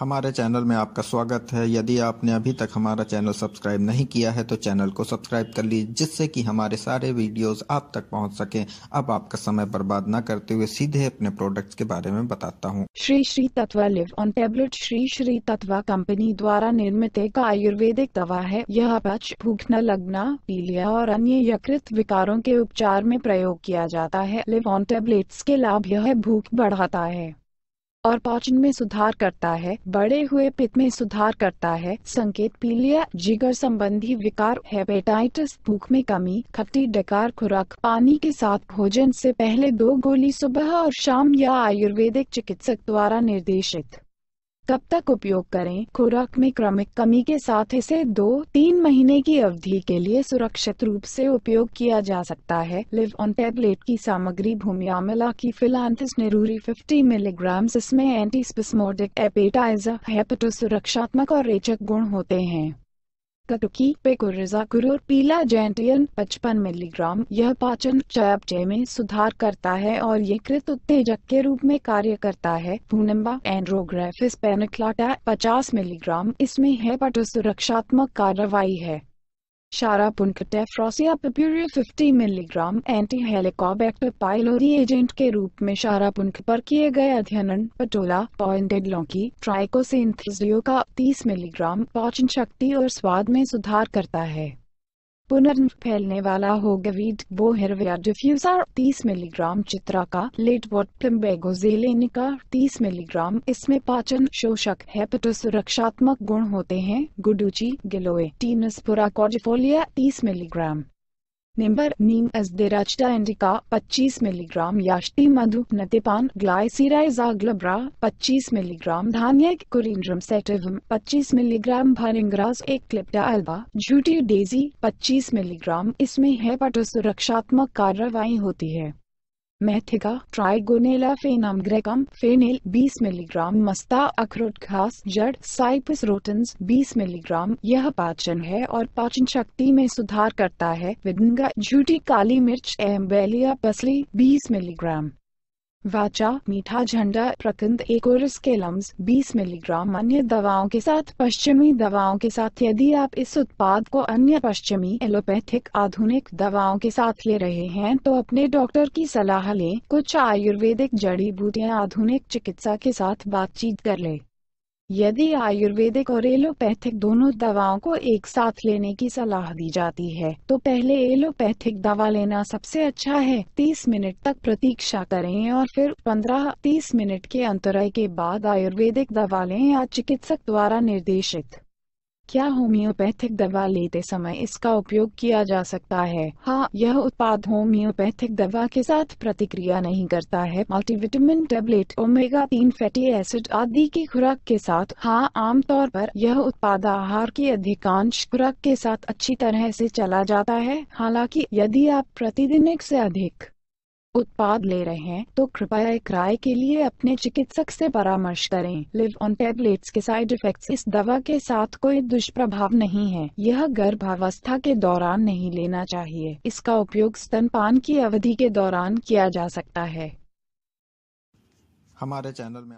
हमारे चैनल में आपका स्वागत है यदि आपने अभी तक हमारा चैनल सब्सक्राइब नहीं किया है तो चैनल को सब्सक्राइब कर लीजिए जिससे कि हमारे सारे वीडियोस आप तक पहुंच सकें अब आपका समय बर्बाद न करते हुए सीधे अपने प्रोडक्ट्स के बारे में बताता हूं। Shri Shri Tattva Liv On tablet Shri Shri Tattva company द्वारा निर्मित एक आयुर्वेदिक दवा है यह पच न लगना पीलिया और अन्य यकृत विकारों के उपचार में प्रयोग किया जाता है लिव ऑन टेबलेट्स के लाभ यह भूख बढ़ाता है और पाचन में सुधार करता है बड़े हुए पित्त में सुधार करता है संकेत पीलिया जिगर संबंधी विकार हेपेटाइटिस भूख में कमी खट्टी डकार खुराक पानी के साथ भोजन से पहले दो गोली सुबह और शाम या आयुर्वेदिक चिकित्सक द्वारा निर्देशित कब तक उपयोग करें खुराक में क्रमिक कमी के साथ इसे दो तीन महीने की अवधि के लिए सुरक्षित रूप से उपयोग किया जा सकता है लिव ऑन टेबलेट की सामग्री भूमि की फिलानथिस नेरूरी 50 मिलीग्राम इसमें एंटीस्पिस्मोडिक एपेटाइजर हेपेटो सुरक्षात्मक और रेचक गुण होते हैं कटुकी पेकुरिजा कुरूर पीला जेंटियन 55 मिलीग्राम यह पाचन चयापचय में सुधार करता है और ये कृत उत्तेजक के रूप में कार्य करता है पूनम्बा एंड्रोग्राफिस पेनिक्लाटा 50 मिलीग्राम इसमें है हेपाटो सुरक्षात्मक कार्रवाई है शारापुनकटेफ्रोसिया पप्यूरिया 50 milligram anti Helicobacter pylori agent के रूप में शारापुनक पर किए गए अध्ययन पटोला पॉइंटेड लौकी ट्राइकोसिंथ्रियो का 30 मिलीग्राम पाचन शक्ति और स्वाद में सुधार करता है पुनर्न फैलने वाला वो बोहेरविया डिफ्यूजर 30 मिलीग्राम चित्रा का लेटवॉट प्लम्बेगोजेलेनिका 30 मिलीग्राम इसमें पाचन शोषक हेपेटो सुरक्षात्मक गुण होते हैं गुडुची गिलोए टीनसपुरा कॉर्डिफोलिया 30 मिलीग्राम निम्बर नीम अजदेराचटा इंडिका 25 मिलीग्राम याष्टी मधु नतिपान ग्लब्रा पच्चीस मिलीग्राम धानिया कुरिंड्रम सेटिवम पच्चीस मिलीग्राम भरिंग्रास एक क्लिप्टा अल्बा जूटी डेजी 25 मिलीग्राम इसमें है पटो सुरक्षात्मक कार्रवाई होती है मैथिका ट्राइगोनेला फेनम ग्रेकम फेनेल 20 मिलीग्राम मस्ता अखरोट घास जड़ साइपस रोटन्स 20 मिलीग्राम यह पाचन है और पाचन शक्ति में सुधार करता है विदंगा झूठी काली मिर्च एम्बेलिया पसली 20 मिलीग्राम वाचा मीठा झंडा प्रकंद एक और इसके लम्स बीस मिलीग्राम अन्य दवाओं के साथ पश्चिमी दवाओं के साथ यदि आप इस उत्पाद को अन्य पश्चिमी एलोपैथिक आधुनिक दवाओं के साथ ले रहे हैं तो अपने डॉक्टर की सलाह लें कुछ आयुर्वेदिक जड़ी बूटियां आधुनिक चिकित्सा के साथ बातचीत कर लें यदि आयुर्वेदिक और एलोपैथिक दोनों दवाओं को एक साथ लेने की सलाह दी जाती है तो पहले एलोपैथिक दवा लेना सबसे अच्छा है 30 मिनट तक प्रतीक्षा करें और फिर 15-30 मिनट के अंतराय के बाद आयुर्वेदिक दवा लें या चिकित्सक द्वारा निर्देशित क्या होम्योपैथिक दवा लेते समय इसका उपयोग किया जा सकता है हाँ यह उत्पाद होम्योपैथिक दवा के साथ प्रतिक्रिया नहीं करता है मल्टीविटामिन टेबलेट ओमेगा तीन फैटी एसिड आदि की खुराक के साथ हाँ आमतौर पर यह उत्पाद आहार की अधिकांश खुराक के साथ अच्छी तरह से चला जाता है हालांकि यदि आप प्रतिदिन एक से अधिक उत्पाद ले रहे हैं तो कृपया राय के लिए अपने चिकित्सक से परामर्श करें लिव ऑन टेबलेट्स के साइड इफेक्ट्स इस दवा के साथ कोई दुष्प्रभाव नहीं है यह गर्भावस्था के दौरान नहीं लेना चाहिए इसका उपयोग स्तनपान की अवधि के दौरान किया जा सकता है हमारे चैनल में